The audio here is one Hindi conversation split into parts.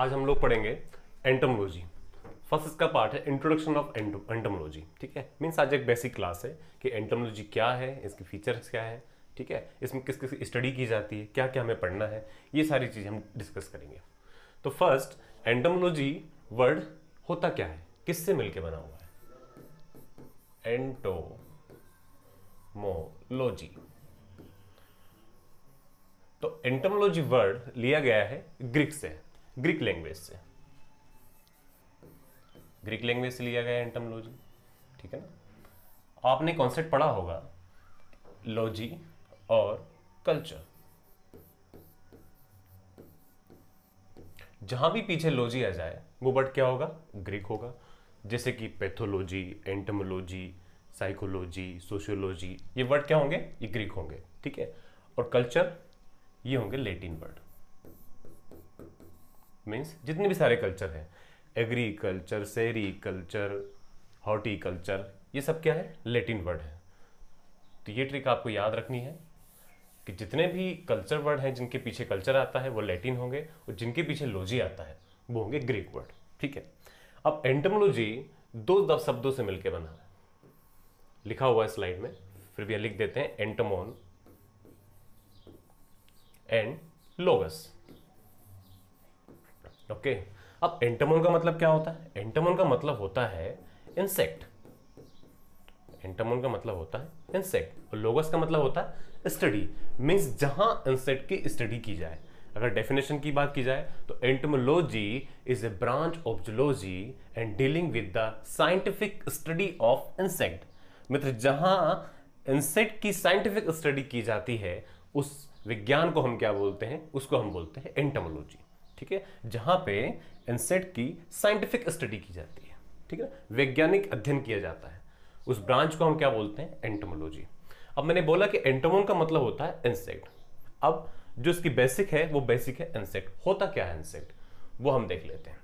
आज हम लोग पढ़ेंगे एंटमोलॉजी फर्स्ट इसका पार्ट है इंट्रोडक्शन ऑफ एंटमोलॉजी ठीक है मीन्स आज एक बेसिक क्लास है कि एंटमोलॉजी क्या है इसके फीचर्स क्या है ठीक है इसमें किस किस स्टडी की जाती है क्या क्या हमें पढ़ना है ये सारी चीज़ें हम डिस्कस करेंगे तो फर्स्ट एंटमोलॉजी वर्ड होता क्या है किससे मिलकर बना हुआ है एंटोमोलॉजी तो एंटमोलॉजी वर्ड लिया गया है ग्रीक से ग्रीक लैंग्वेज से ग्रीक लैंग्वेज से लिया गया एंटमोलॉजी ठीक है ना आपने कॉन्सेप्ट पढ़ा होगा लॉजी और कल्चर जहां भी पीछे लॉजी आ जाए वो वर्ड क्या होगा ग्रीक होगा जैसे कि पैथोलॉजी एंटमोलॉजी साइकोलॉजी सोशियोलॉजी ये वर्ड क्या होंगे ये ग्रीक होंगे ठीक है और कल्चर ये होंगे लेटिन वर्ड मीन्स जितने भी सारे कल्चर हैं एग्रीकल्चर कल्चर हॉर्टिकल्चर ये सब क्या है लेटिन वर्ड है तो ये ट्रिक आपको याद रखनी है कि जितने भी कल्चर वर्ड हैं जिनके पीछे कल्चर आता है वो लैटिन होंगे और जिनके पीछे लॉजी आता है वो होंगे ग्रीक वर्ड ठीक है अब एंटमोलॉजी दो शब्दों से मिलकर बना है लिखा हुआ है स्लाइड में फिर भी लिख देते हैं एंटमोन एंड लोगस ओके अब एंटमोन का मतलब क्या होता है एंटमोन का मतलब होता है इंसेक्ट एंटमोन का मतलब होता है इंसेक्ट और लोगस का मतलब होता है स्टडी मीन्स जहां इंसेक्ट की स्टडी की जाए अगर डेफिनेशन की बात की जाए तो entomology is a branch of zoology and dealing with the scientific study of insect मित्र जहां इंसेक्ट की साइंटिफिक स्टडी की जाती है उस विज्ञान को हम क्या बोलते हैं उसको हम बोलते हैं एंटमोलॉजी ठीक है जहां पे इंसेट की साइंटिफिक स्टडी की जाती है ठीक है वैज्ञानिक अध्ययन किया जाता है उस ब्रांच को हम क्या बोलते हैं एंटोमोलॉजी अब मैंने बोला कि एंटोमोन का मतलब होता है इंसेक्ट अब जो इसकी बेसिक है वो बेसिक है इंसेक्ट होता क्या है इंसेक्ट वो हम देख लेते हैं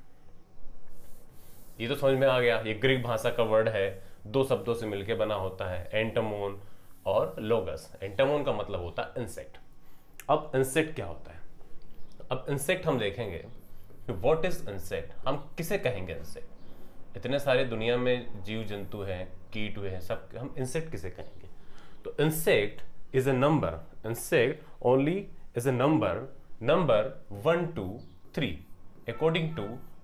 ये तो समझ में आ गया ये ग्रीक भाषा का वर्ड है दो शब्दों से मिलकर बना होता है एंटमोन और लोगस एंटमोन का मतलब होता है इंसेक्ट अब इंसेक्ट क्या होता है अब इंसेक्ट हम देखेंगे वॉट इज इंसेक्ट हम किसे कहेंगे इंसेक्ट इतने सारे दुनिया में जीव जंतु हैं कीट हुए हैं सब हम इंसेक्ट किसे कहेंगे तो insect is a number insect only is a number number one two three according to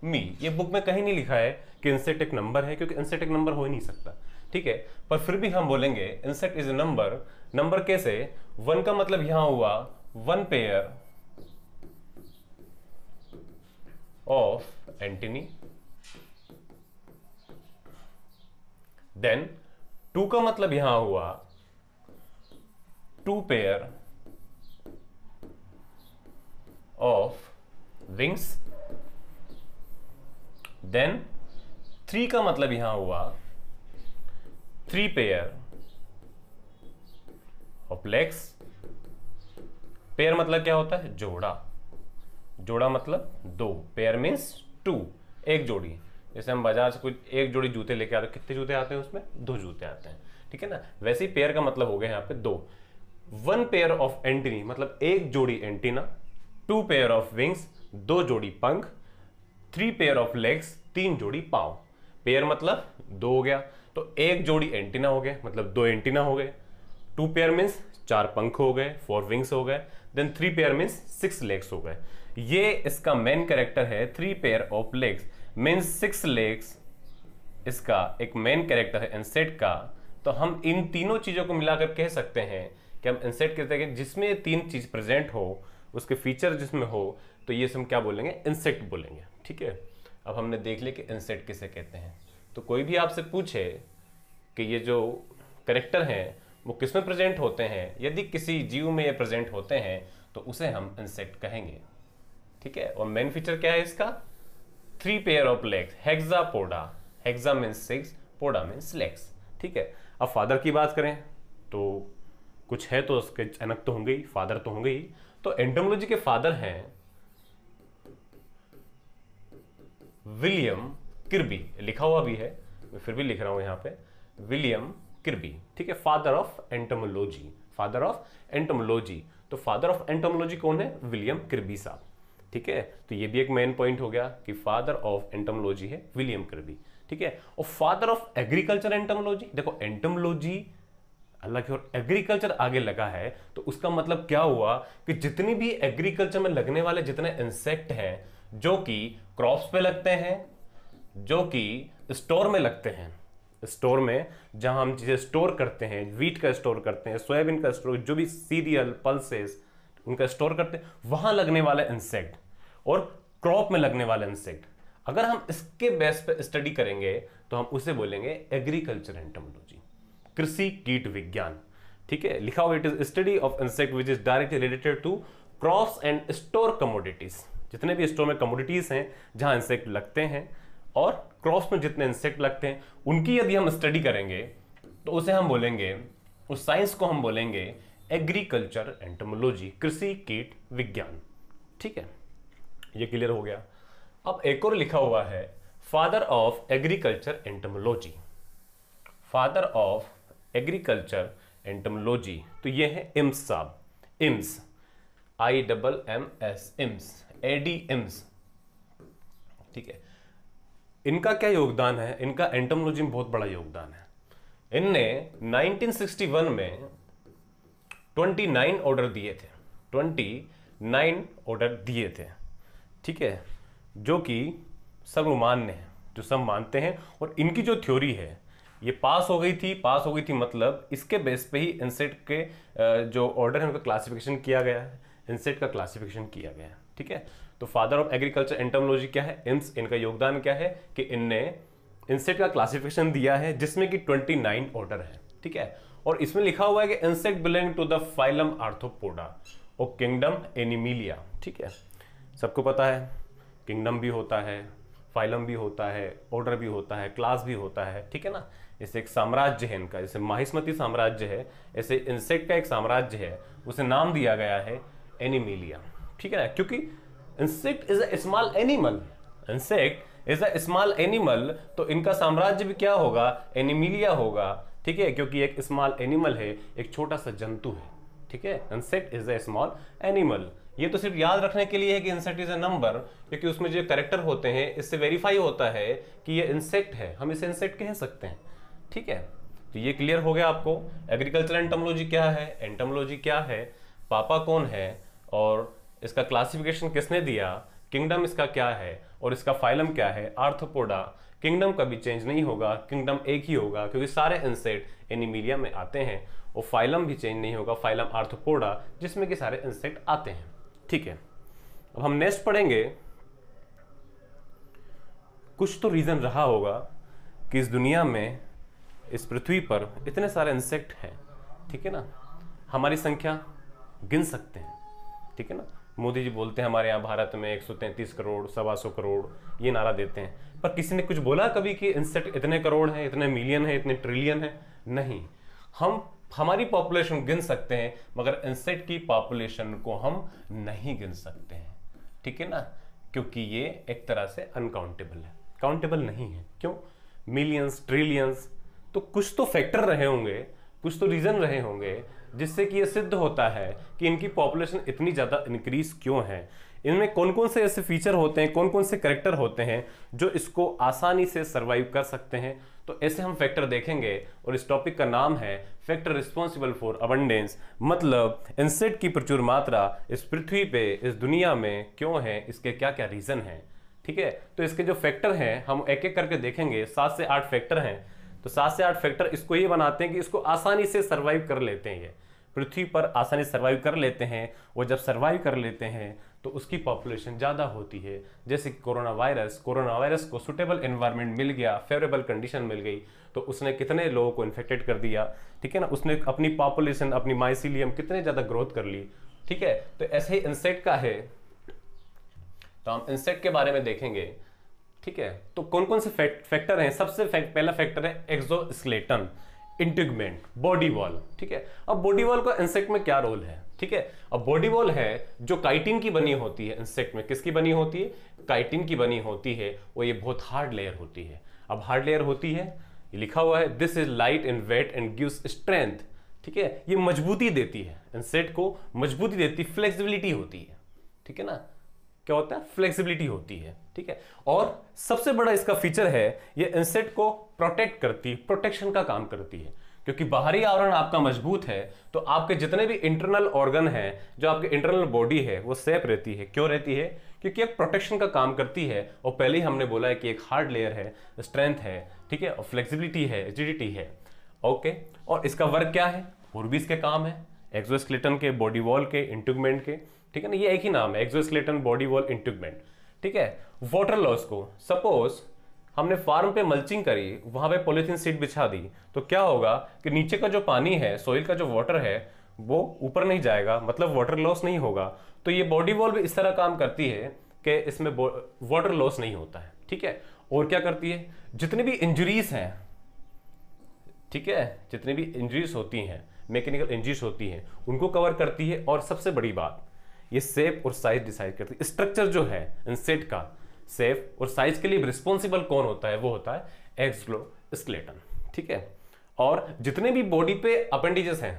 me ये बुक में कहीं नहीं लिखा है कि इंसेक्ट एक नंबर है क्योंकि इंसेक्ट एक नंबर हो ही नहीं सकता ठीक है पर फिर भी हम बोलेंगे insect is a number number कैसे वन का मतलब यहां हुआ one pair of antennae then two का मतलब यहां हुआ two pair of wings then three का मतलब यहां हुआ three pair of legs pair मतलब क्या होता है जोड़ा जोड़ा मतलब दो पेयर मीन्स टू एक जोड़ी जैसे हम बाजार से कुछ एक जोड़ी जूते लेके आते हैं कितने जूते आते हैं उसमें दो जूते आते हैं ठीक है ना वैसे ही पेयर का मतलब हो गया यहाँ पे दो वन पेयर ऑफ एंटीनी मतलब एक जोड़ी antenna two pair of wings दो जोड़ी पंख थ्री पेयर ऑफ लेग्स तीन जोड़ी पाव पेयर मतलब दो हो गया तो एक जोड़ी एंटीना हो गया मतलब दो एंटीना हो गए टू पेयर मीन्स चार पंख हो गए फोर विंग्स हो गए then three pair means six legs हो गए ये इसका मेन कैरेक्टर है three pair of legs means six legs इसका एक मेन कैरेक्टर है इंसेट का तो हम इन तीनों चीज़ों को मिलाकर कह सकते हैं कि हम इंसेट कहते हैं जिसमें तीन चीज़ प्रेजेंट हो उसके फीचर जिसमें हो तो ये हम क्या बोलेंगे इंसेक्ट बोलेंगे ठीक है अब हमने देख लिया कि इंसेट किसे कहते हैं तो कोई भी आपसे पूछे कि ये जो करेक्टर हैं वो किसमें प्रेजेंट होते हैं यदि किसी जीव में ये प्रेजेंट होते हैं तो उसे हम इंसेक्ट कहेंगे ठीक है और मेन फीचर क्या है इसका three pair of legs hexapoda hexa mean six poda means legs ठीक है अब फादर की बात करें तो कुछ है तो उसके अनक तो होंगे ही फादर तो होंगे ही तो एंटोमोलॉजी के फादर हैं विलियम किरबी लिखा हुआ भी है मैं फिर भी लिख रहा हूं यहां पे विलियम किरबी ठीक है father of entomology father of entomology तो फादर ऑफ एंटोमोलॉजी कौन है विलियम किरबी साहब ठीक है तो ये भी एक मेन पॉइंट हो गया कि फादर ऑफ एंटमोलॉजी है विलियम कर्बी ठीक है और फादर ऑफ एग्रीकल्चर एंटमोलॉजी देखो एंटमोलॉजी अलग और एग्रीकल्चर आगे लगा है तो उसका मतलब क्या हुआ कि जितनी भी एग्रीकल्चर में लगने वाले जितने इंसेक्ट हैं जो कि क्रॉप्स पे लगते हैं जो कि स्टोर में लगते हैं स्टोर में जहां हम चीज़ें स्टोर करते हैं वीट का स्टोर करते हैं सोयाबीन का स्टोर जो भी सीरियल पल्सेस उनका स्टोर करते हैं वहां लगने वाला इंसेक्ट और क्रॉप में लगने वाला इंसेक्ट अगर हम इसके बेस पर स्टडी करेंगे तो हम उसे बोलेंगे एग्रीकल्चर एंटोमोलॉजी कृषि कीट विज्ञान ठीक है लिखा हुआ it is study of insect which is directly related to crops and store commodities जितने भी स्टोर में कमोडिटीज हैं जहां इंसेक्ट लगते हैं और क्रॉप्स में जितने इंसेक्ट लगते हैं उनकी यदि हम स्टडी करेंगे तो उसे हम बोलेंगे उस साइंस को हम बोलेंगे एग्रीकल्चर एंटमोलॉजी कृषि कीट विज्ञान ठीक है ये क्लियर हो गया अब एक और लिखा हुआ है father of agriculture entomology father of agriculture entomology तो ये है इम्स साहब Imms I double M S Imms A D ठीक है इनका क्या योगदान है इनका एंटमोलॉजी में बहुत बड़ा योगदान है इनने 1961 में ट्वेंटी नाइन ऑर्डर दिए थे ट्वेंटी नाइन ऑर्डर दिए थे ठीक है जो कि सब मान्य है जो सब मानते हैं और इनकी जो थ्योरी है ये पास हो गई थी पास हो गई थी मतलब इसके बेस पे ही इनसेट के जो ऑर्डर है उनका क्लासिफिकेशन किया गया है इनसेट का क्लासिफिकेशन किया गया है ठीक है तो फादर ऑफ एग्रीकल्चर एंटमोलॉजी क्या है इंस इनका योगदान क्या है कि इनने इनसेट का क्लासिफिकेशन दिया है जिसमें कि 29 ऑर्डर है ठीक है और इसमें लिखा हुआ है कि insect belong to the phylum arthropoda और किंगडम एनिमिलिया ठीक है सबको पता है किंगडम भी होता है फाइलम भी होता है ऑर्डर भी होता है क्लास भी होता है ठीक है ना इसे एक साम्राज्य है इनका जैसे माहिस्मती साम्राज्य है ऐसे इंसेक्ट का एक साम्राज्य है उसे नाम दिया गया है एनिमिलिया ठीक है ना क्योंकि insect is a small animal insect is a small animal तो इनका साम्राज्य भी क्या होगा एनिमिलिया होगा ठीक है क्योंकि एक स्मॉल एनिमल है एक छोटा सा जंतु है ठीक है insect is a small animal ये तो सिर्फ याद रखने के लिए है कि इंसेक्ट इज ए नंबर क्योंकि उसमें जो करेक्टर होते हैं इससे वेरीफाई होता है कि ये इंसेक्ट है हम इसे इंसेक्ट कह सकते हैं ठीक है तो ये क्लियर हो गया आपको एग्रीकल्चर एंटमोलॉजी क्या है एंटमोलॉजी क्या है पापा कौन है और इसका क्लासिफिकेशन किसने दिया किंगडम इसका क्या है और इसका फाइलम क्या है आर्थोपोडा किंगडम कभी चेंज नहीं होगा किंगडम एक ही होगा क्योंकि सारे इंसेक्ट एनिमीलिया में आते हैं और फाइलम भी चेंज नहीं होगा फाइलम आर्थोपोडा जिसमें कि सारे इंसेक्ट आते हैं ठीक है अब हम नेक्स्ट पढ़ेंगे कुछ तो रीज़न रहा होगा कि इस दुनिया में इस पृथ्वी पर इतने सारे इंसेक्ट हैं ठीक है ना हमारी संख्या गिन सकते हैं ठीक है ना मोदी जी बोलते हैं हमारे यहाँ भारत में एक करोड़ सवा सौ करोड़ ये नारा देते हैं पर किसी ने कुछ बोला कभी कि इंसेट इतने करोड़ हैं इतने मिलियन हैं इतने ट्रिलियन हैं नहीं हम हमारी पॉपुलेशन गिन सकते हैं मगर इंसेट की पॉपुलेशन को हम नहीं गिन सकते हैं ठीक है ना क्योंकि ये एक तरह से अनकाउंटेबल है काउंटेबल नहीं है क्यों मिलियंस ट्रिलियंस तो कुछ तो फैक्टर रहे होंगे कुछ तो रीज़न रहे होंगे जिससे कि यह सिद्ध होता है कि इनकी पॉपुलेशन इतनी ज़्यादा इंक्रीज क्यों है इनमें कौन कौन से ऐसे फीचर होते हैं कौन कौन से करेक्टर होते हैं जो इसको आसानी से सर्वाइव कर सकते हैं तो ऐसे हम फैक्टर देखेंगे और इस टॉपिक का नाम है फैक्टर रिस्पॉन्सिबल फॉर अबंडेंस मतलब इंसेट की प्रचुर मात्रा इस पृथ्वी पे इस दुनिया में क्यों है इसके क्या क्या रीज़न हैं ठीक है तो इसके जो फैक्टर हैं हम एक एक करके देखेंगे सात से आठ फैक्टर हैं तो सात से आठ फैक्टर इसको ये बनाते हैं कि इसको आसानी से सर्वाइव कर लेते हैं पृथ्वी पर आसानी से सर्वाइव कर लेते हैं वो जब सर्वाइव कर लेते हैं तो उसकी पॉपुलेशन ज़्यादा होती है जैसे कोरोना वायरस कोरोना वायरस को सुटेबल इन्वायरमेंट मिल गया फेवरेबल कंडीशन मिल गई तो उसने कितने लोगों को इन्फेक्टेड कर दिया ठीक है ना उसने अपनी पॉपुलेशन अपनी माइसिलियम कितने ज़्यादा ग्रोथ कर ली ठीक है तो ऐसे ही इंसेक्ट का है तो हम इंसेक्ट के बारे में देखेंगे ठीक है तो कौन कौन से फैक्टर हैं सबसे फैक्ट, पहला फैक्टर है एक्सोस्केलेटन इंटिगमेंट बॉडी वॉल ठीक है अब बॉडी वॉल का इंसेक्ट में क्या रोल है ठीक है अब बॉडी वॉल है जो काइटिन की बनी होती है इंसेक्ट में किसकी बनी होती है काइटिन की बनी होती है वो ये बहुत हार्ड लेयर होती है अब हार्ड लेयर होती है लिखा हुआ है this is light and weight and gives strength ठीक है ये मजबूती देती है इंसेट को मजबूती देती फ्लेक्सिबिलिटी होती है ठीक है ना क्या होता है फ्लेक्सिबिलिटी होती है ठीक है और सबसे बड़ा इसका फीचर है ये इंसेट को प्रोटेक्ट करती है प्रोटेक्शन का काम करती है क्योंकि बाहरी आवरण आपका मजबूत है तो आपके जितने भी इंटरनल ऑर्गन हैं जो आपके इंटरनल बॉडी है वो सेफ रहती है क्यों रहती है क्योंकि एक प्रोटेक्शन का काम करती है और पहले ही हमने बोला है कि एक हार्ड लेयर है स्ट्रेंथ है ठीक है और फ्लेक्सिबिलिटी है एजिडिटी है ओके और इसका वर्क क्या है पूर्वीज के काम है एक्सोस्केलेटन के बॉडी वॉल के इंटूगमेंट के ठीक है ना ये एक ही नाम है एक्सोस्केलेटन बॉडी वॉल इंटिगमेंट ठीक है वाटर लॉस को सपोज हमने फार्म पे मल्चिंग करी वहां पे पॉलीथीन सीट बिछा दी तो क्या होगा कि नीचे का जो पानी है सोइल का जो वाटर है वो ऊपर नहीं जाएगा मतलब वाटर लॉस नहीं होगा तो ये बॉडी वॉल भी इस तरह काम करती है कि इसमें वाटर लॉस नहीं होता है ठीक है और क्या करती है जितनी भी इंजरीज हैं ठीक है जितनी भी इंजरीज होती हैं मैकेनिकल इंजरीज होती हैं उनको कवर करती है और सबसे बड़ी बात ये सेप और साइज डिसाइड करती है स्ट्रक्चर जो है इंसेट का सेप और साइज के लिए रिस्पॉन्सिबल कौन होता है वो होता है एक्सग्लो स्केलेटन ठीक है और जितने भी बॉडी पे अपेंडिजेस हैं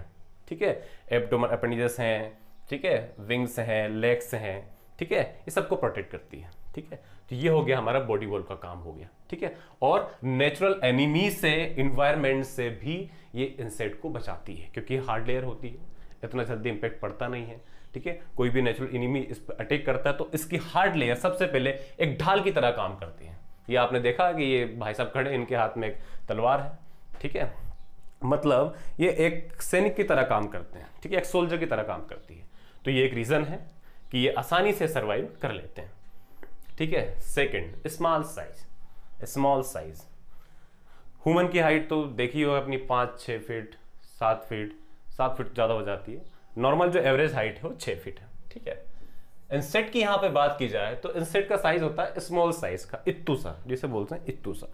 ठीक है एबडोमन अपेंडिजेस हैं ठीक है विंग्स हैं लेग्स हैं ठीक है ये सबको प्रोटेक्ट करती है ठीक है तो ये हो गया हमारा बॉडी वॉल का काम हो गया ठीक है और नेचुरल एनिमी से इन्वायरमेंट से भी ये इंसेक्ट को बचाती है क्योंकि हार्ड लेयर होती है इतना जल्दी इंपैक्ट पड़ता नहीं है ठीक है कोई भी नेचुरल इनिमी इस पर अटैक करता है तो इसकी हार्ड लेयर सबसे पहले एक ढाल की तरह काम करती है ये आपने देखा कि ये भाई साहब खड़े इनके हाथ में एक तलवार है ठीक है मतलब ये एक सैनिक की तरह काम करते हैं ठीक है एक सोल्जर की तरह काम करती है तो ये एक रीज़न है कि ये आसानी से सर्वाइव कर लेते हैं ठीक है second small size small size human की हाइट तो देखी हो अपनी पाँच छः फीट सात फीट सात फीट ज़्यादा हो जाती है नॉर्मल जो एवरेज हाइट है वो छः फीट है ठीक है इंसेट की यहाँ पे बात की जाए तो इंसेट का साइज होता है स्मॉल साइज का सा जिसे बोलते हैं इत्तूसा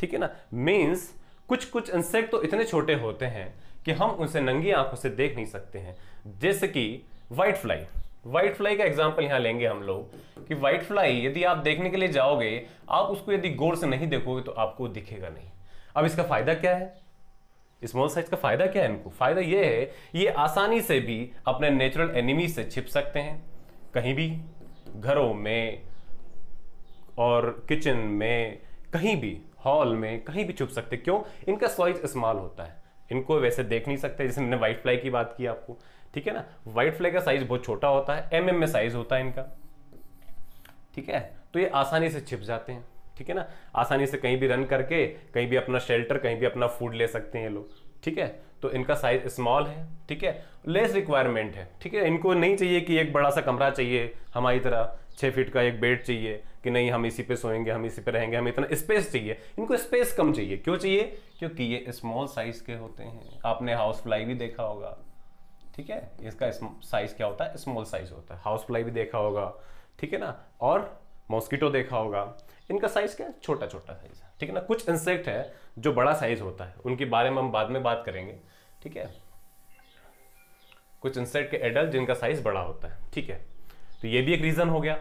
ठीक है ना मीन्स कुछ कुछ इंसेक्ट तो इतने छोटे होते हैं कि हम उनसे नंगी आंखों से देख नहीं सकते हैं जैसे कि वाइट फ्लाई वाइट फ्लाई का एग्जाम्पल यहाँ लेंगे हम लोग कि वाइट फ्लाई यदि आप देखने के लिए जाओगे आप उसको यदि गौर से नहीं देखोगे तो आपको दिखेगा नहीं अब इसका फायदा क्या है स्मॉल साइज का फायदा क्या है इनको फायदा ये है ये आसानी से भी अपने नेचुरल एनिमी से छिप सकते हैं कहीं भी घरों में और किचन में कहीं भी हॉल में कहीं भी छुप सकते क्यों इनका साइज स्मॉल होता है इनको वैसे देख नहीं सकते जैसे मैंने वाइट फ्लाई की बात की आपको ठीक है ना वाइट फ्लाई का साइज बहुत छोटा होता है एम एम में साइज होता है इनका ठीक है तो ये आसानी से छिप जाते हैं ठीक है ना आसानी से कहीं भी रन करके कहीं भी अपना शेल्टर कहीं भी अपना फूड ले सकते हैं लोग ठीक है तो इनका साइज स्मॉल है ठीक है लेस रिक्वायरमेंट है ठीक है इनको नहीं चाहिए कि एक बड़ा सा कमरा चाहिए हमारी तरह छः फीट का एक बेड चाहिए कि नहीं हम इसी पे सोएंगे हम इसी पे रहेंगे हमें इतना स्पेस चाहिए इनको स्पेस कम चाहिए क्यों चाहिए क्योंकि ये स्मॉल साइज के होते हैं आपने हाउस फ्लाई भी देखा होगा ठीक है इसका साइज क्या होता है स्मॉल साइज होता है हाउस फ्लाई भी देखा होगा ठीक है ना और मॉस्किटो देखा होगा इनका साइज क्या है छोटा छोटा साइज है ठीक है ना कुछ इंसेक्ट है जो बड़ा साइज होता है उनके बारे में हम बाद में बात करेंगे ठीक है कुछ इंसेक्ट के एडल्ट जिनका साइज बड़ा होता है ठीक है तो ये भी एक रीजन हो गया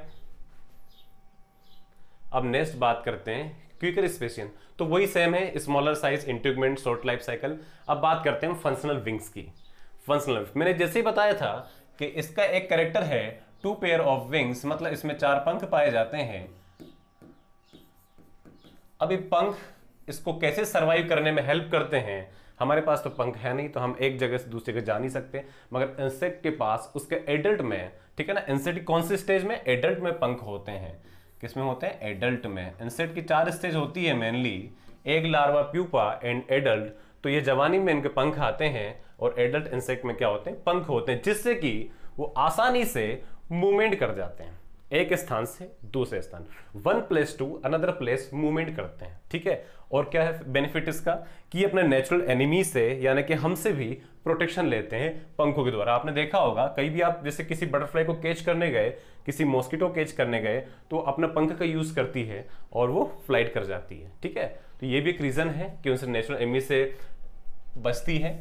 अब नेक्स्ट बात करते हैं क्विकर स्पेसियन तो वही सेम है smaller size integument short life cycle अब बात करते हैं फंक्शनल विंग्स की फंक्शनल मैंने जैसे ही बताया था कि इसका एक करेक्टर है टू पेयर ऑफ विंग्स मतलब इसमें चार पंख पाए जाते हैं अभी पंख इसको कैसे सरवाइव करने में हेल्प करते हैं हमारे पास तो पंख है नहीं तो हम एक जगह से दूसरी जगह जा नहीं सकते मगर इंसेक्ट के पास उसके एडल्ट में ठीक है ना इंसेक्ट कौन से स्टेज में एडल्ट में पंख होते हैं किसमें होते हैं एडल्ट में इंसेक्ट की चार स्टेज होती है मेनली एक लार्वा प्यूपा एंड एडल्ट तो ये जवानी में इनके पंख आते हैं और एडल्ट इंसेक्ट में क्या होते हैं पंख होते हैं जिससे कि वो आसानी से मूवमेंट कर जाते हैं एक स्थान से दूसरे स्थान one place to another place movement करते हैं ठीक है और क्या है बेनिफिट इसका कि अपने नेचुरल एनिमी से यानी कि हमसे भी प्रोटेक्शन लेते हैं पंखों के द्वारा आपने देखा होगा कहीं भी आप जैसे किसी बटरफ्लाई को कैच करने गए किसी मॉस्किटो कैच करने गए तो अपना पंख का यूज़ करती है और वो फ्लाइट कर जाती है ठीक है तो ये भी एक रीज़न है कि उनसे नेचुरल एनिमी से बचती है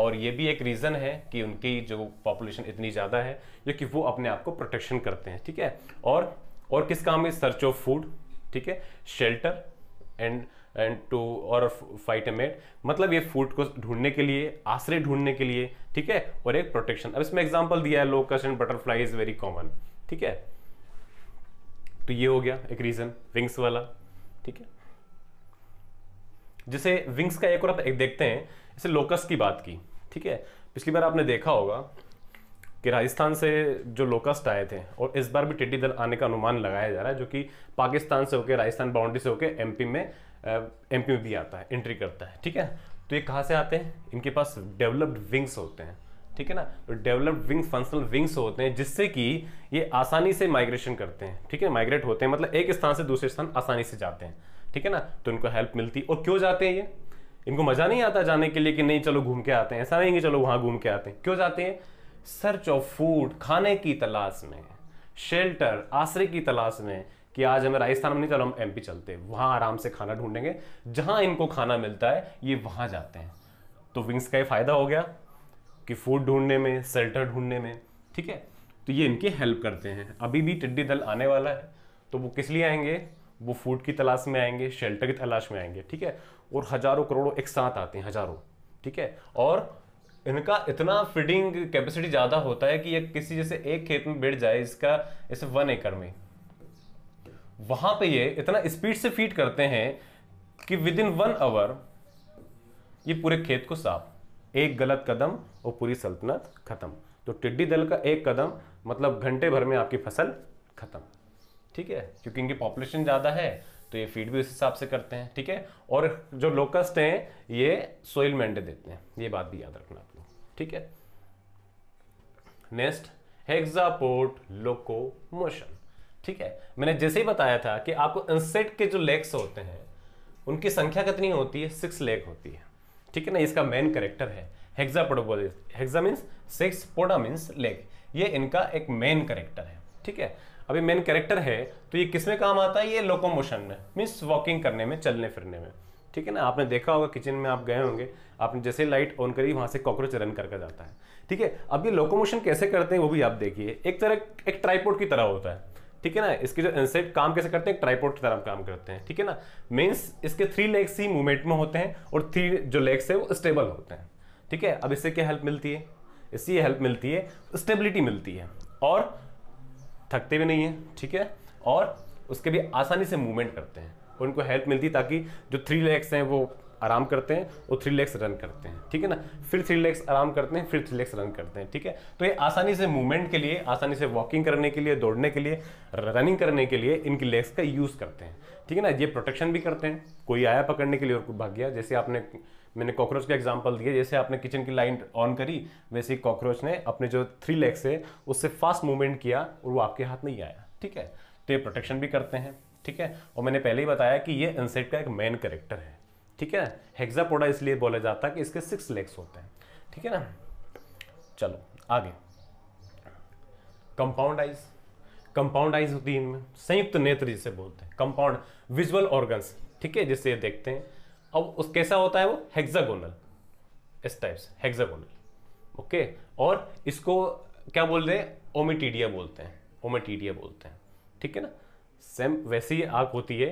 और ये भी एक रीज़न है कि उनकी जो पॉपुलेशन इतनी ज़्यादा है जो कि वो अपने आप को प्रोटेक्शन करते हैं ठीक है और और किस काम में सर्च ऑफ फूड ठीक है शेल्टर एंड एंड टू और फाइट एमेट मतलब ये फूड को ढूंढने के लिए आश्रय ढूंढने के लिए ठीक है और एक प्रोटेक्शन अब इसमें एग्जाम्पल दिया है locust and butterfly is very common ठीक है तो ये हो गया एक रीज़न विंग्स वाला ठीक है जैसे विंग्स का एक और आप देखते हैं इसे लोकस की बात की ठीक है पिछली बार आपने देखा होगा कि राजस्थान से जो लोकस्ट आए थे और इस बार भी टिड्डी दल आने का अनुमान लगाया जा रहा है जो कि पाकिस्तान से होकर राजस्थान बाउंड्री से होकर एमपी में एमपी में भी आता है एंट्री करता है ठीक है तो ये कहाँ से आते हैं इनके पास डेवलप्ड विंग्स होते हैं ठीक है ना तो डेवलप्ड विंग फंक्शनल विंग्स होते हैं जिससे कि ये आसानी से माइग्रेशन करते हैं ठीक है माइग्रेट होते हैं मतलब एक स्थान से दूसरे स्थान आसानी से जाते हैं ठीक है ना तो इनको हेल्प मिलती और क्यों जाते हैं ये इनको मजा नहीं आता जाने के लिए कि नहीं चलो घूम के आते हैं ऐसा नहीं कि चलो वहां घूम के आते हैं क्यों जाते हैं सर्च ऑफ फूड खाने की तलाश में शेल्टर आश्रय की तलाश में कि आज हमें राजस्थान में नहीं चलो हम एमपी चलते वहां आराम से खाना ढूंढेंगे जहां इनको खाना मिलता है ये वहां जाते हैं तो विंग्स का ये फायदा हो गया कि फूड ढूंढने में शेल्टर ढूंढने में ठीक है तो ये इनकी हेल्प करते हैं अभी भी टिड्डी दल आने वाला है तो वो किस लिए आएंगे वो फूड की तलाश में आएंगे शेल्टर की तलाश में आएंगे ठीक है और हज़ारों करोड़ों एक साथ आते हैं हज़ारों ठीक है और इनका इतना फीडिंग कैपेसिटी ज़्यादा होता है कि ये किसी जैसे एक खेत में बैठ जाए इसका जैसे वन एकड़ में वहां पे ये इतना स्पीड से फीड करते हैं कि विद इन वन आवर ये पूरे खेत को साफ एक गलत कदम और पूरी सल्तनत ख़त्म तो टिड्डी दल का एक कदम मतलब घंटे भर में आपकी फसल ख़त्म ठीक है क्योंकि इनकी पॉपुलेशन ज़्यादा है तो ये फीड भी उस हिसाब से करते हैं ठीक है और जो लोकस्ट हैं ये सोइल में अंडे देते हैं ये बात भी याद रखना आप लोग ठीक है नेक्स्ट हेक्सापोर्ट लोको मोशन ठीक है मैंने जैसे ही बताया था कि आपको इंसेक्ट के जो लेग्स होते हैं उनकी संख्या कितनी होती है सिक्स लेग होती है ठीक है ना इसका मेन करेक्टर है हेक्सापोडोबोलिस hexa means six poda means leg ये इनका एक मेन करेक्टर है ठीक है अभी मेन कैरेक्टर है तो ये किस में काम आता है ये लोकोमोशन में मीन्स वॉकिंग करने में चलने फिरने में ठीक है ना आपने देखा होगा किचन में आप गए होंगे आपने जैसे लाइट ऑन करी वहाँ से कॉकरोच रन करके जाता है ठीक है अब ये लोकोमोशन कैसे करते हैं वो भी आप देखिए एक तरह एक ट्राईपोर्ट की तरह होता है ठीक है ना इसके जो इंसेट काम कैसे करते हैं ट्राईपोर्ट की तरह काम करते हैं ठीक है ना मीन्स इसके थ्री लेग्स ही मूवमेंट में होते हैं और थ्री जो लेग्स है वो स्टेबल होते हैं ठीक है अब इससे क्या हेल्प मिलती है इससे ये हेल्प मिलती है स्टेबिलिटी मिलती है और थकते भी नहीं हैं ठीक है और उसके भी आसानी से मूवमेंट करते हैं उनको हेल्प मिलती है ताकि जो थ्री लेग्स हैं वो आराम करते हैं और थ्री लेग्स रन करते हैं ठीक है ना फिर थ्री लेग्स आराम करते हैं फिर थ्री लेग्स रन करते हैं ठीक है तो ये आसानी से मूवमेंट के लिए आसानी से वॉकिंग करने के लिए दौड़ने के लिए रनिंग करने के लिए इनकी लेग्स का यूज़ करते हैं ठीक है ना ये प्रोटेक्शन भी करते हैं कोई आया पकड़ने के लिए और भाग गया जैसे आपने मैंने कॉकरोच का एग्जाम्पल दिया जैसे आपने किचन की लाइन ऑन करी वैसे ही कॉकरोच ने अपने जो थ्री लेग्स है उससे फास्ट मूवमेंट किया और वो आपके हाथ नहीं आया ठीक है तो ये प्रोटेक्शन भी करते हैं ठीक है और मैंने पहले ही बताया कि ये इंसेक्ट का एक मेन करेक्टर है ठीक है हेक्सापोडा इसलिए बोला जाता है कि इसके सिक्स लेग्स होते हैं ठीक है ना चलो आगे कंपाउंड आइज कंपाउंड आइज होती है इनमें संयुक्त नेत्र जिसे बोलते हैं कंपाउंड विजुअल ऑर्गन्स ठीक है जिससे ये देखते हैं अब उस कैसा होता है वो हेक्सागोनल इस टाइप से हेक्सागोनल ओके और इसको क्या बोल रहे हैं ओमेटीडिया बोलते हैं ओमेटीडिया बोलते हैं ठीक है ना सेम वैसी आग होती है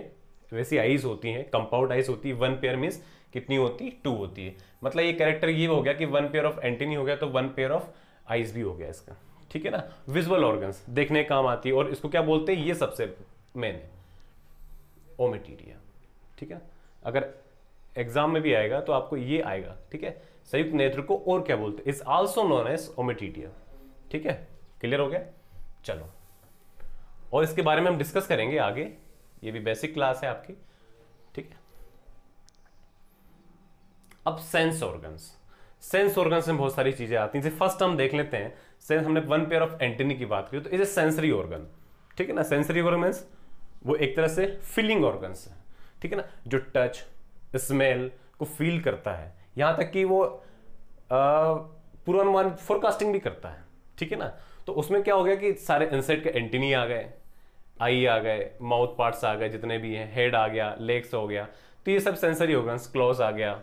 वैसी आइज होती हैं कंपाउंड आइज होती है वन पेयर मीन्स कितनी होती है टू होती है मतलब ये कैरेक्टर ये हो गया कि वन पेयर ऑफ एंटीनी हो गया तो वन पेयर ऑफ आइज भी हो गया इसका ठीक है ना विजुअल ऑर्गन्स देखने काम आती है और इसको क्या बोलते हैं ये सबसे मेन है ओमेटीरिया ठीक है अगर एग्जाम में भी आएगा तो आपको ये आएगा ठीक है संयुक्त नेत्र को और क्या बोलते हैं is also known as ommatidia ठीक है क्लियर हो गया चलो और इसके बारे में हम डिस्कस करेंगे आगे ये भी बेसिक क्लास है आपकी ठीक है अब सेंस ऑर्गन्स सेंस ऑर्गन्स में बहुत सारी चीजें आती हैं जैसे फर्स्ट हम देख लेते हैं सेंस हमने वन पेयर ऑफ एंटेनी की बात की तो इज ए सेंसरी ऑर्गन ठीक है ना सेंसरी ऑर्गन वो एक तरह से फिलिंग ऑर्गन्स है ठीक है ना जो टच स्मेल को फील करता है यहाँ तक कि वो पूर्वानुमान फोरकास्टिंग भी करता है ठीक है ना तो उसमें क्या हो गया कि सारे इंसेक्ट के एंटीनी आ गए आई आ गए माउथ पार्ट्स आ गए जितने भी हैं हेड आ गया लेग्स हो गया तो ये सब सेंसरी ऑर्गन्स क्लोज आ गया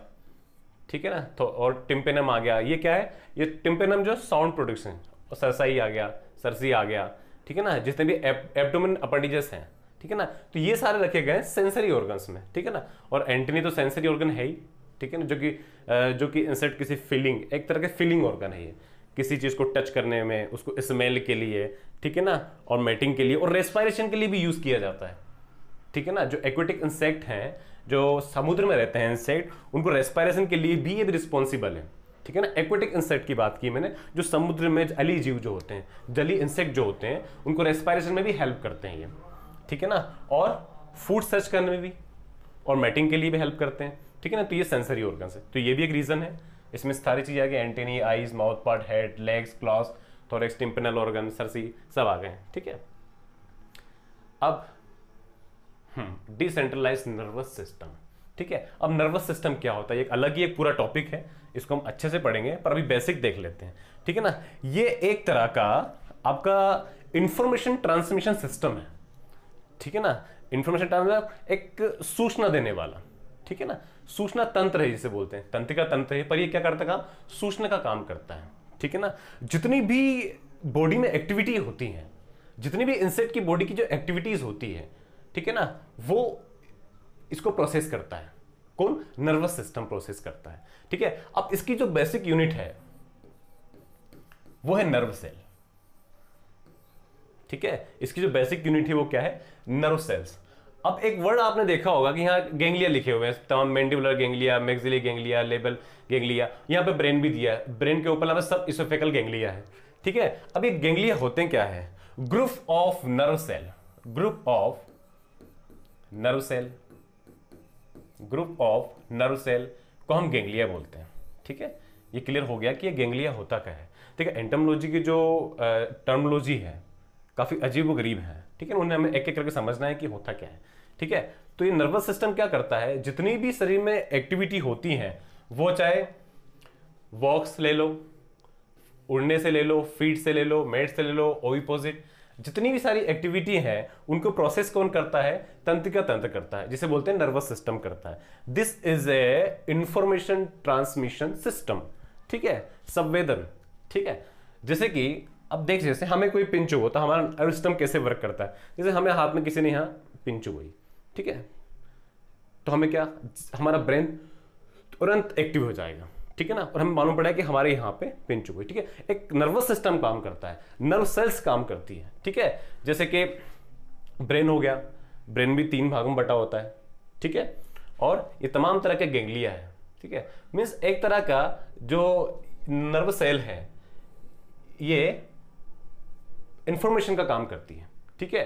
ठीक है ना तो और टिम्पेनम आ गया ये क्या है ये टिम्पेनम जो साउंड प्रोडक्शन सरसाई आ गया सरसी आ गया ठीक है ना जितने भी एप, एब्डोमिन अपर्डिजस हैं ठीक है ना तो ये सारे रखे गए सेंसरी ऑर्गन्स में ठीक है ना और एंटनी तो सेंसरी ऑर्गन है ही ठीक है ना जो कि जो कि इंसेक्ट किसी फीलिंग एक तरह के फीलिंग ऑर्गन है ये किसी चीज़ को टच करने में उसको स्मेल के लिए ठीक है ना और मेटिंग के लिए और रेस्पायरेशन के लिए भी यूज़ किया जाता है ठीक है ना जो एक्वेटिक इंसेक्ट हैं जो समुद्र में रहते हैं इंसेक्ट उनको रेस्पायरेशन के लिए भी ये रिस्पॉन्सिबल है ठीक है ना एक्वेटिक इंसेक्ट की बात की मैंने जो समुद्र में जली जीव जो होते हैं जली इंसेक्ट जो होते हैं उनको रेस्पायरेशन में भी हेल्प करते हैं ये ठीक है ना और फूड सर्च करने में भी और मैटिंग के लिए भी हेल्प करते हैं ठीक है ना तो ये सेंसरी ऑर्गन है तो ये भी एक रीज़न है इसमें सारी चीज़ें आ गई antennae eyes mouth part head legs claws thorax tympanal organ cerci सब आ गए हैं ठीक है अब डिसेंट्रलाइज नर्वस सिस्टम ठीक है अब नर्वस सिस्टम क्या होता है एक अलग ही एक पूरा टॉपिक है इसको हम अच्छे से पढ़ेंगे पर अभी बेसिक देख लेते हैं ठीक है ना ये एक तरह का आपका इंफॉर्मेशन ट्रांसमिशन सिस्टम है ठीक है ना इन्फॉर्मेशन टाइम मतलब एक सूचना देने वाला ठीक है ना सूचना तंत्र है जिसे बोलते हैं तंत्रिका तंत्र है पर ये क्या करता काम सूचना का काम करता है ठीक है ना जितनी भी बॉडी में एक्टिविटी होती है जितनी भी इंसेक्ट की बॉडी की जो एक्टिविटीज होती है ठीक है ना वो इसको प्रोसेस करता है कौन नर्वस सिस्टम प्रोसेस करता है ठीक है अब इसकी जो बेसिक यूनिट है वो है नर्व सेल ठीक है इसकी जो बेसिक यूनिट है वो क्या है नर्व सेल्स अब एक वर्ड आपने देखा होगा कि यहाँ गेंगलिया लिखे हुए हैं तमाम mandibular ganglia maxillary ganglia labial ganglia यहाँ पे ब्रेन भी दिया है ब्रेन के ऊपर हमें सब इसोफेकल गेंगलिया है ठीक है अब ये गेंगलिया होते हैं क्या है group of nerve cell group of nerve cell group of nerve cell को हम गेंगलिया बोलते हैं ठीक है ये क्लियर हो गया कि ये गेंगलिया होता क्या है ठीक है एंटमोलॉजी की जो टर्मोलॉजी है काफ़ी अजीब गरीब हैं ठीक है उन्हें हमें एक एक करके समझना है कि होता क्या है ठीक है तो ये नर्वस सिस्टम क्या करता है जितनी भी शरीर में एक्टिविटी होती है वो चाहे वॉक्स ले लो उड़ने से ले लो फीट से ले लो मेट से ले लो ओविपोजिट जितनी भी सारी एक्टिविटी है उनको प्रोसेस कौन करता है तंत्रिका तंत्र करता है जिसे बोलते हैं नर्वस सिस्टम करता है this is a information transmission system ठीक है संवेदन ठीक है जैसे कि अब देख जैसे हमें कोई पिंच हो तो हमारा नर्व सिस्टम कैसे वर्क करता है जैसे हमें हाथ में किसी ने यहाँ पिंच हुई ठीक है तो हमें क्या हमारा ब्रेन तुरंत एक्टिव हो जाएगा ठीक है ना और हमें मालूम पड़ा है कि हमारे यहाँ पे पिंच हुई ठीक है एक नर्वस सिस्टम काम करता है नर्व सेल्स काम करती है ठीक है जैसे कि ब्रेन हो गया ब्रेन भी तीन भागों में बटा होता है ठीक है और ये तमाम तरह के गेंगलिया है ठीक है मीन्स एक तरह का जो नर्व सेल है ये इन्फॉर्मेशन का काम करती है ठीक है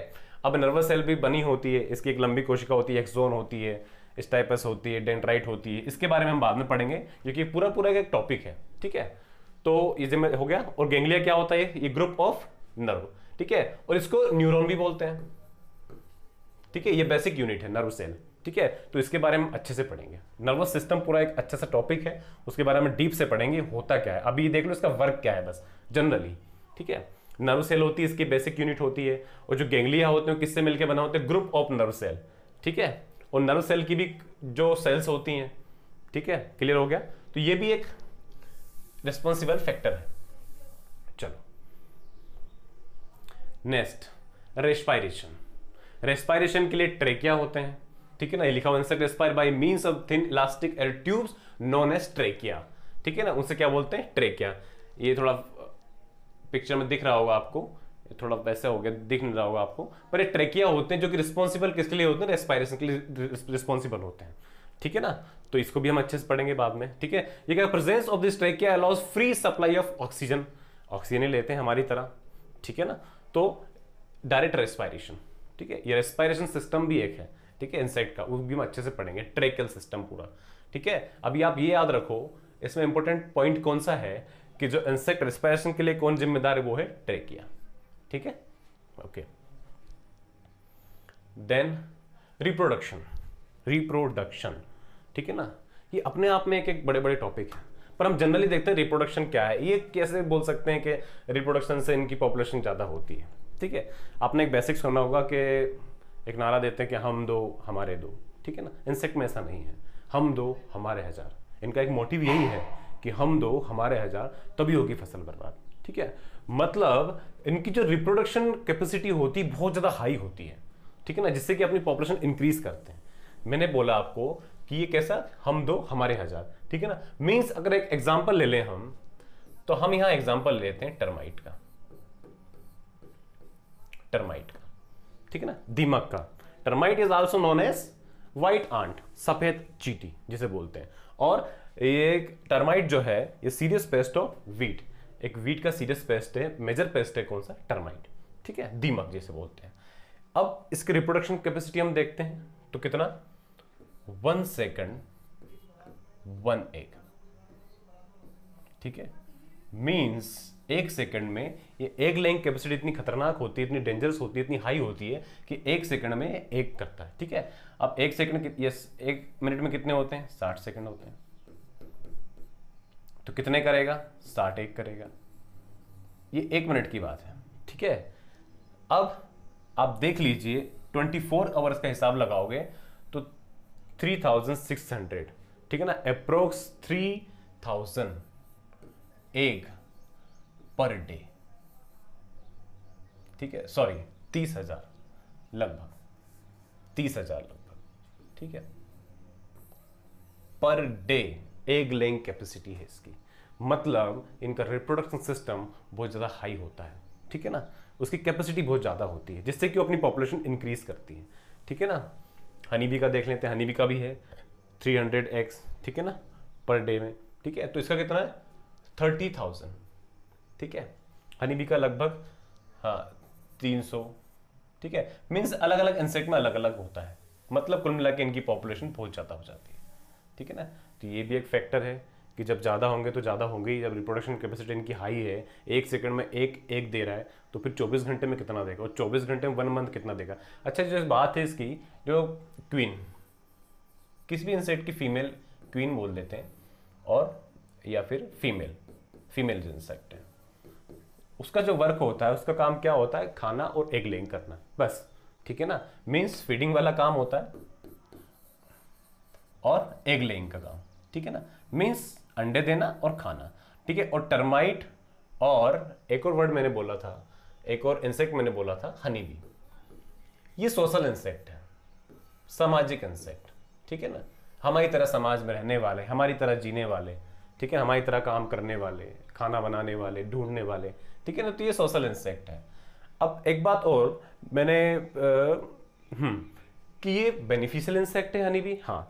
अब नर्वस सेल भी बनी होती है इसकी एक लंबी कोशिका होती है एक्सोन होती है स्टाइपस होती है डेंट्राइट होती है इसके बारे में हम बाद में पढ़ेंगे क्योंकि पूरा पूरा एक टॉपिक है ठीक है तो ये हो गया और गेंगलिया क्या होता है ये ग्रुप ऑफ नर्व ठीक है और इसको न्यूरॉन भी बोलते हैं ठीक है ये बेसिक यूनिट है नर्व सेल ठीक है तो इसके बारे में अच्छे से पढ़ेंगे नर्वस सिस्टम पूरा एक अच्छा सा टॉपिक है उसके बारे में डीप से पढ़ेंगे होता क्या है अभी ये देख लो इसका वर्क क्या है बस जनरली ठीक है नर्व सेल होती है इसकी बेसिक यूनिट होती है और जो गेंगलिया होते हैं किससे मिलकर बना होते हैं ग्रुप ऑफ नर्व सेल ठीक है और नर्व सेल की भी जो सेल्स होती हैं ठीक है क्लियर हो गया तो ये भी एक रिस्पॉन्सिबल फैक्टर है चलो नेक्स्ट रेस्पायरेशन रेस्पायरेशन के लिए ट्रेकिया होते हैं ठीक है ना ये लिखा हुआ answer respire by means of thin elastic air tubes known as trachea ठीक है ना उनसे क्या बोलते हैं ट्रेकिया ये थोड़ा पिक्चर में दिख रहा होगा आपको थोड़ा वैसे हो गया दिख नहीं रहा होगा आपको पर ये ट्रेकिया होते हैं जो कि रिस्पॉन्सिबल किसके लिए होते हैं रेस्पायरेशन के लिए रिस्पॉन्सिबल होते हैं ठीक है ना तो इसको भी हम अच्छे से पढ़ेंगे बाद में ठीक है ये क्या presence of this trachea allows free supply of oxygen oxygen ही लेते हैं हमारी तरह ठीक है ना तो डायरेक्ट रेस्पायरेशन ठीक है ये रेस्पायरेशन सिस्टम भी एक है ठीक है इंसेक्ट का वो भी हम अच्छे से पढ़ेंगे ट्रेकल सिस्टम पूरा ठीक है अभी आप ये याद रखो इसमें इंपॉर्टेंट पॉइंट कौन सा है कि जो इंसेक्ट रिस्पायरेशन के लिए कौन जिम्मेदार है वो है ट्रेकिया ठीक है ओके देन रिप्रोडक्शन रिप्रोडक्शन ठीक है ना ये अपने आप में एक एक बड़े बड़े टॉपिक है पर हम जनरली देखते हैं रिप्रोडक्शन क्या है ये कैसे बोल सकते हैं कि रिप्रोडक्शन से इनकी पॉपुलेशन ज़्यादा होती है ठीक है आपने एक बेसिक सुना होगा कि एक नारा देते हैं कि हम दो हमारे दो ठीक है ना इंसेक्ट में ऐसा नहीं है हम दो हमारे हज़ार इनका एक मोटिव यही है कि हम दो हमारे हजार तभी होगी फसल बर्बाद ठीक है मतलब इनकी जो रिप्रोडक्शन कैपेसिटी होती बहुत ज़्यादा हाई होती है ठीक है ना जिससे कि अपनी पॉपुलेशन इंक्रीज करते हैं मैंने बोला आपको कि ये कैसा हम दो हमारे हजार ठीक है ना मीन्स अगर एक एग्जाम्पल ले लें हम तो हम यहां एग्जाम्पल लेते हैं टर्माइट का टर्माइट का ठीक है ना दीमक का termite is also known as white ant सफेद चीटी जिसे बोलते हैं और ये टर्माइट जो है ये सीरियस पेस्ट ऑफ वीट एक वीट का सीरियस पेस्ट है मेजर पेस्ट है कौन सा टर्माइट ठीक है दीमक जैसे बोलते हैं अब इसके रिप्रोडक्शन कैपेसिटी हम देखते हैं तो कितना वन सेकंड वन एग ठीक है मींस एक सेकंड में ये एग लेंग कैपेसिटी इतनी खतरनाक होती है इतनी डेंजरस होती है इतनी हाई होती है कि एक सेकंड में एक करता है ठीक है अब एक सेकंड एक मिनट में कितने होते हैं साठ सेकंड होते हैं तो कितने करेगा साठ एक करेगा ये एक मिनट की बात है ठीक है अब आप देख लीजिए ट्वेंटी फोर आवर्स का हिसाब लगाओगे तो थ्री थाउजेंड सिक्स हंड्रेड ठीक है ना approx three thousand egg per day ठीक है सॉरी तीस हजार लगभग तीस हजार लगभग ठीक है per day egg laying capacity है इसकी मतलब इनका रिप्रोडक्शन सिस्टम बहुत ज़्यादा हाई होता है ठीक है ना उसकी कैपेसिटी बहुत ज़्यादा होती है जिससे कि वो अपनी पॉपुलेशन इंक्रीज़ करती है ठीक है ना हनी बी का देख लेते हैं हनी बी का भी है थ्री हंड्रेड एक्स ठीक है ना पर डे में ठीक है तो इसका कितना है थर्टी थाउजेंड ठीक है हनी बी का लगभग हाँ तीन सौ ठीक है मीन्स अलग अलग इंसेक्ट में अलग अलग होता है मतलब कुल मिला के इनकी पॉपुलेशन बहुत ज़्यादा हो जाती है ठीक है ना तो ये भी एक फैक्टर है कि जब ज़्यादा होंगे तो ज़्यादा ही जब रिप्रोडक्शन कैपेसिटी इनकी हाई है एक सेकंड में एक एक दे रहा है तो फिर 24 घंटे में कितना देगा और 24 घंटे में वन मंथ कितना देगा अच्छा जो बात है इसकी जो क्वीन किसी भी इंसेक्ट की फीमेल क्वीन बोल देते हैं और या फिर फीमेल फीमेल जो इंसेक्ट है उसका जो वर्क होता है उसका काम क्या होता है खाना और एग लेइंग करना बस ठीक है ना मीन्स फीडिंग वाला काम होता है और एग लेइंग का काम ठीक है ना मीन्स अंडे देना और खाना ठीक है और टर्माइट और एक और वर्ड मैंने बोला था एक और इंसेक्ट मैंने बोला था हनी भी ये सोशल इंसेक्ट है सामाजिक इंसेक्ट ठीक है ना हमारी तरह समाज में रहने वाले हमारी तरह जीने वाले ठीक है हमारी तरह काम करने वाले खाना बनाने वाले ढूंढने वाले ठीक है ना तो ये सोशल इंसेक्ट है अब एक बात और मैंने आ, हम्म, कि ये बेनिफिशियल इंसेक्ट है हनी भी हाँ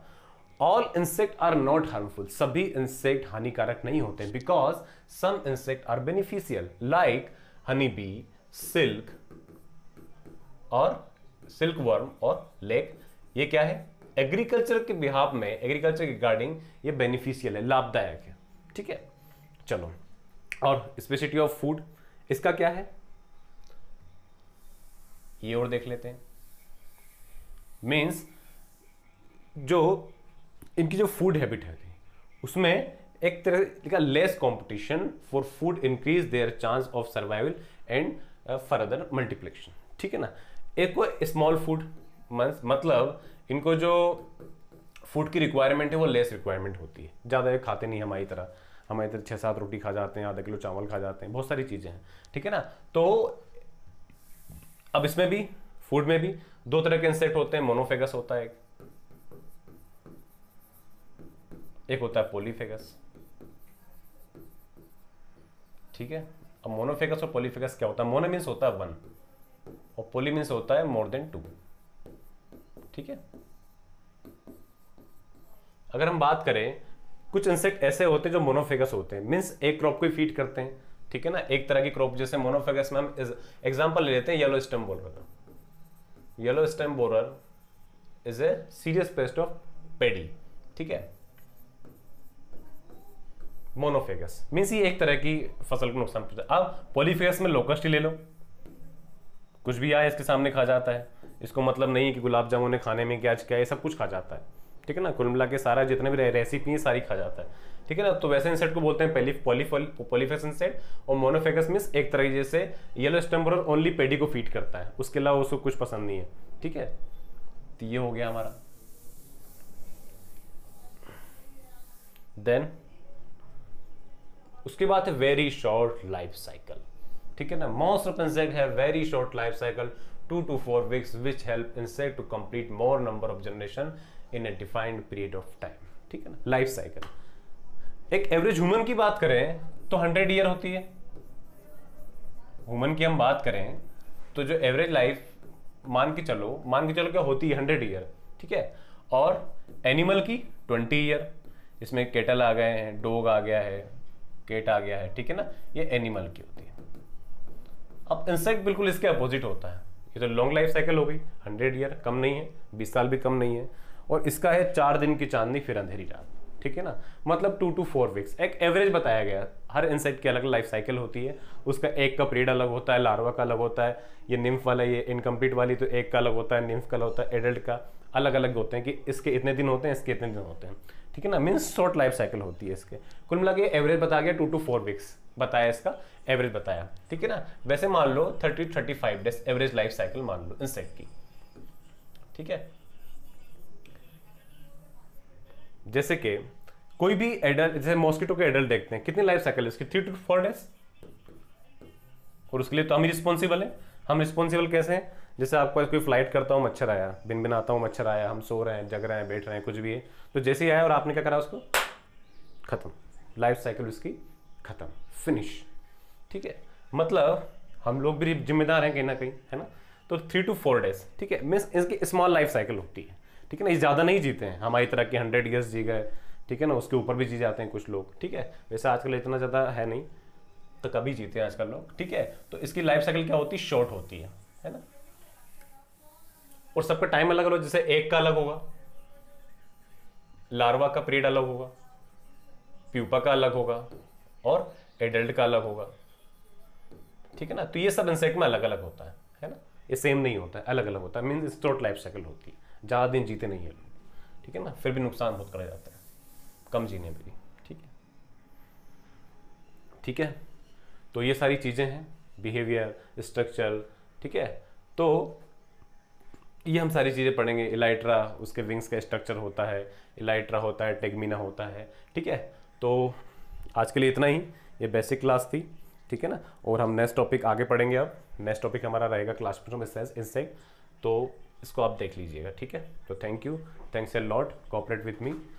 all insect are not harmful सभी इंसेक्ट हानिकारक नहीं होते because some insect are beneficial like honey bee silk और सिल्क वर्म और लेक ये क्या है एग्रीकल्चर के बिहाब में एग्रीकल्चर रिगार्डिंग ये बेनिफिशियल है लाभदायक है ठीक है चलो और स्पेसिटी ऑफ फूड इसका क्या है ये और देख लेते हैं मीन्स जो इनकी जो फूड हैबिट है उसमें एक तरह का less competition for food increase their chance of survival and further multiplication ठीक है ना एक को स्मॉल फूड मतलब इनको जो फूड की रिक्वायरमेंट है वो लेस रिक्वायरमेंट होती है ज़्यादा खाते नहीं हमारी तरह हमारी तरह छः सात रोटी खा जाते हैं आधा किलो चावल खा जाते हैं बहुत सारी चीज़ें हैं ठीक है ना तो अब इसमें भी फूड में भी दो तरह के इंसेक्ट होते हैं मोनोफेगस होता है एक एक होता है पोलीफेगस ठीक है अब मोनोफेगस और पोलीफेगस क्या होता है मोनो मीन्स होता है वन और पोली मीन्स होता है मोर देन टू ठीक है अगर हम बात करें कुछ इंसेक्ट ऐसे होते हैं जो मोनोफेगस होते हैं मीन्स एक क्रॉप को फीड करते हैं ठीक है ना एक तरह की क्रॉप जैसे मोनोफेगस में हम एग्जाम्पल ले लेते हैं येलो स्टेम बोरर का yellow stem borer is a serious pest of paddy ठीक है मोनोफेगस मीन्स ये एक तरह की फसल को नुकसान पहुंचा अब पोलीफेगस में लोकस्ट ही ले लो कुछ भी आए इसके सामने खा जाता है इसको मतलब नहीं है कि गुलाब जामुन ने खाने में क्या क्या ये सब कुछ खा जाता है ठीक है ना कुल मिला के सारा जितने भी रेसिपी हैं सारी खा जाता है ठीक है ना तो वैसे इंसेट को बोलते हैं पहली पॉलीफल पॉलीफेस और मोनोफेगस मीन्स एक तरह की जैसे येलो स्टम्बर ओनली पेडी को फीड करता है उसके अलावा उसको कुछ पसंद नहीं है ठीक है तो ये हो गया हमारा देन उसके बाद है वेरी शॉर्ट लाइफ साइकिल ठीक है ना मोस्ट ऑफ इंसेक्ट है very short life cycle two two four weeks which help insect to complete more number of generation in a defined period of time ठीक है ना लाइफ साइकिल एक एवरेज ह्यूमन की बात करें तो हंड्रेड ईयर होती है ह्यूमन की हम बात करें तो जो एवरेज लाइफ मान के चलो मान के चलो क्या होती है हंड्रेड ईयर ठीक है और एनिमल की ट्वेंटी ईयर इसमें केटल आ गए हैं डोग आ गया है केट आ गया है ठीक है ना ये एनिमल की होती है अब इंसेक्ट बिल्कुल इसके अपोजिट होता है ये तो लॉन्ग लाइफ साइकिल हो गई हंड्रेड ईयर कम नहीं है बीस साल भी कम नहीं है और इसका है चार दिन की चांदनी फिर अंधेरी रात ठीक है ना मतलब टू टू फोर वीक्स एक एवरेज बताया गया हर इंसेक्ट की अलग लाइफ साइकिल होती है उसका एक का पीरियड अलग होता है लार्वा का अलग होता है ये निम्फ वाला ये इनकम्प्लीट वाली तो एक का अलग होता है निम्फ का अलग होता है एडल्ट का अलग अलग होते हैं कि इसके इतने दिन होते हैं इसके इतने दिन होते हैं ठीक है ना मीन्स शॉर्ट लाइफ साइकिल होती है इसके कुल मिला के एवरेज बता गया टू टू फोर वीक्स बताया इसका एवरेज बताया ठीक है ना वैसे मान लो thirty thirty five days average life cycle मान लो इंसेक्ट की ठीक है जैसे कि कोई भी एडल्ट जैसे मॉस्किटो के एडल्ट देखते हैं कितनी लाइफ साइकिल है इसकी थ्री टू फोर डेज और उसके लिए तो हम रिस्पॉन्सिबल हैं हम रिस्पॉन्सिबल कैसे हैं जैसे आपको कोई फ्लाइट करता हूँ मच्छर आया बिन बिन आता हूँ मच्छर आया हम सो रहे हैं जग रहे हैं बैठ रहे हैं कुछ भी है तो जैसे ही आया और आपने क्या करा उसको ख़त्म लाइफ साइकिल उसकी ख़त्म फिनिश ठीक है मतलब हम लोग भी जिम्मेदार हैं कहीं ना कहीं है ना तो थ्री टू फोर डेज ठीक है मीन्स इसकी स्मॉल लाइफ साइकिल होती है ठीक है ना ये ज़्यादा नहीं जीते हैं हमारी तरह के हंड्रेड ईयर्स जी गए ठीक है ना उसके ऊपर भी जी जाते हैं कुछ लोग ठीक है वैसे आजकल इतना ज़्यादा है नहीं तो कभी जीते हैं आजकल लोग ठीक है तो इसकी लाइफ साइकिल क्या होती है शॉर्ट होती है है ना और सबका टाइम अलग अलग जैसे एक का अलग होगा लार्वा का पीरियड अलग होगा प्यूपा का अलग होगा और एडल्ट का अलग होगा ठीक है ना तो ये सब इंसेक्ट में अलग अलग होता है है ना ये सेम नहीं होता है अलग अलग होता है मीन्स टोट लाइफ साइकिल होती है ज़्यादा दिन जीते नहीं है लोग ठीक है ना फिर भी नुकसान बहुत करा जाता है कम जीने पर भी ठीक है ठीक है तो ये सारी चीज़ें हैं बिहेवियर स्ट्रक्चर ठीक है तो ये हम सारी चीज़ें पढ़ेंगे इलाइट्रा उसके विंग्स का स्ट्रक्चर होता है इलाइट्रा होता है टेगमिना होता है ठीक है तो आज के लिए इतना ही ये बेसिक क्लास थी ठीक है ना और हम नेक्स्ट टॉपिक आगे पढ़ेंगे अब नेक्स्ट टॉपिक हमारा रहेगा क्लासरूम इंसेक्ट तो इसको आप देख लीजिएगा ठीक है तो thank you thanks a lot cooperate with me